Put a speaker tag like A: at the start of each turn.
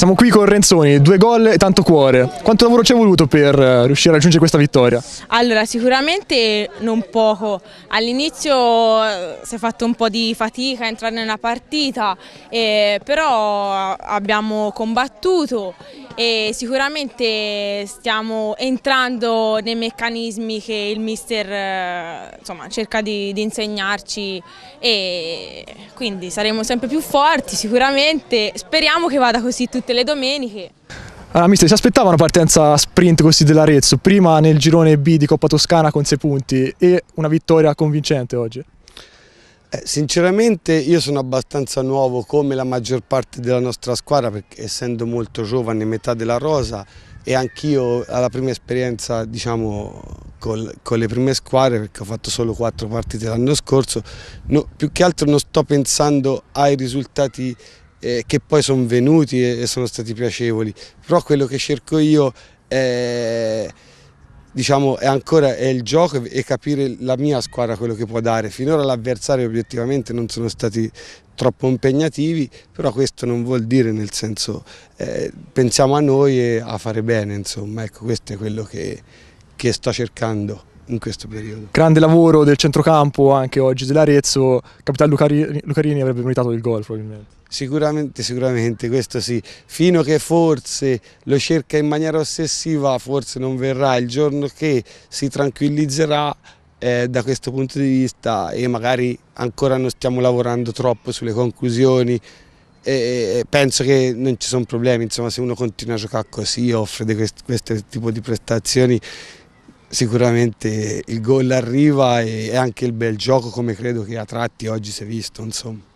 A: Siamo qui con Renzoni, due gol e tanto cuore. Quanto lavoro ci è voluto per eh, riuscire a raggiungere questa vittoria?
B: Allora, sicuramente non poco. All'inizio eh, si è fatto un po' di fatica a entrare nella partita, eh, però abbiamo combattuto e sicuramente stiamo entrando nei meccanismi che il mister eh, insomma, cerca di, di insegnarci e quindi saremo sempre più forti sicuramente, speriamo che vada così tutte le domeniche.
A: Allora, ah, mister, si aspettava una partenza sprint così dell'Arezzo, prima nel girone B di Coppa Toscana con 6 punti e una vittoria convincente oggi?
C: Eh, sinceramente io sono abbastanza nuovo come la maggior parte della nostra squadra perché essendo molto giovane metà della rosa e anch'io alla prima esperienza diciamo col, con le prime squadre perché ho fatto solo quattro partite l'anno scorso no, più che altro non sto pensando ai risultati eh, che poi sono venuti e, e, sono stati piacevoli però quello che cerco io è diciamo, è ancora è il gioco e capire la mia squadra quello che può dare. Finora l'avversario obiettivamente non sono stati troppo impegnativi, però questo non vuol dire nel senso eh, pensiamo a noi e a fare bene, insomma, ecco questo è quello che, che sto cercando in questo periodo. Grande
A: lavoro del centrocampo anche oggi dell'Arezzo, capitano Lucari Lucarini avrebbe meritato il gol probabilmente.
C: Sicuramente, sicuramente, questo sì. Fino che forse lo cerca in maniera ossessiva, forse non verrà. Il giorno che si tranquillizzerà eh, da questo punto di vista e magari ancora non stiamo lavorando troppo sulle conclusioni, e eh, eh, penso che non ci sono problemi, insomma se uno continua a giocare così offre questo, questo tipo di prestazioni Sicuramente il gol arriva e anche il bel gioco come credo che a tratti oggi si è visto. Insomma.